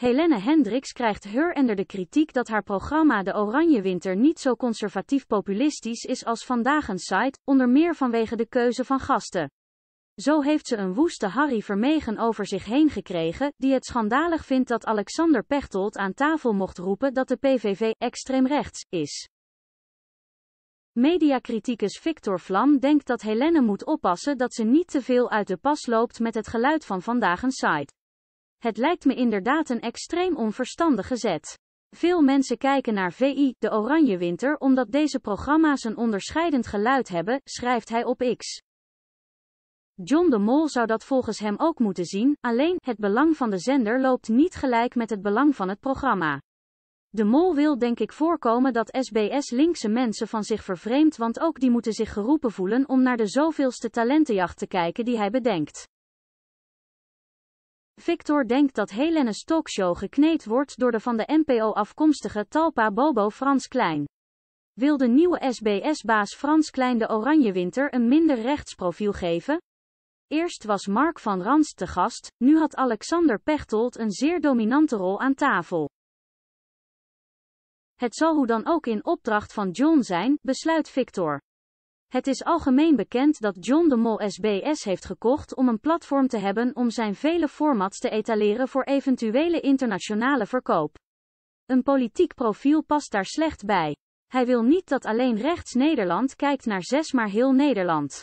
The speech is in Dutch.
Helene Hendricks krijgt heur en de kritiek dat haar programma De Oranje Winter niet zo conservatief-populistisch is als vandaag een onder meer vanwege de keuze van gasten. Zo heeft ze een woeste Harry Vermegen over zich heen gekregen, die het schandalig vindt dat Alexander Pechtold aan tafel mocht roepen dat de PVV extreem rechts is. Mediacriticus Victor Vlam denkt dat Helene moet oppassen dat ze niet te veel uit de pas loopt met het geluid van vandaag een het lijkt me inderdaad een extreem onverstandige zet. Veel mensen kijken naar VI, de Oranje Winter, omdat deze programma's een onderscheidend geluid hebben, schrijft hij op X. John de Mol zou dat volgens hem ook moeten zien, alleen, het belang van de zender loopt niet gelijk met het belang van het programma. De Mol wil denk ik voorkomen dat SBS linkse mensen van zich vervreemd, want ook die moeten zich geroepen voelen om naar de zoveelste talentenjacht te kijken die hij bedenkt. Victor denkt dat Helene's talkshow gekneed wordt door de van de NPO afkomstige Talpa Bobo Frans Klein. Wil de nieuwe SBS-baas Frans Klein de Oranjewinter een minder rechtsprofiel geven? Eerst was Mark van Rans te gast, nu had Alexander Pechtold een zeer dominante rol aan tafel. Het zal hoe dan ook in opdracht van John zijn, besluit Victor. Het is algemeen bekend dat John de Mol SBS heeft gekocht om een platform te hebben om zijn vele formats te etaleren voor eventuele internationale verkoop. Een politiek profiel past daar slecht bij. Hij wil niet dat alleen rechts Nederland kijkt naar zes maar heel Nederland.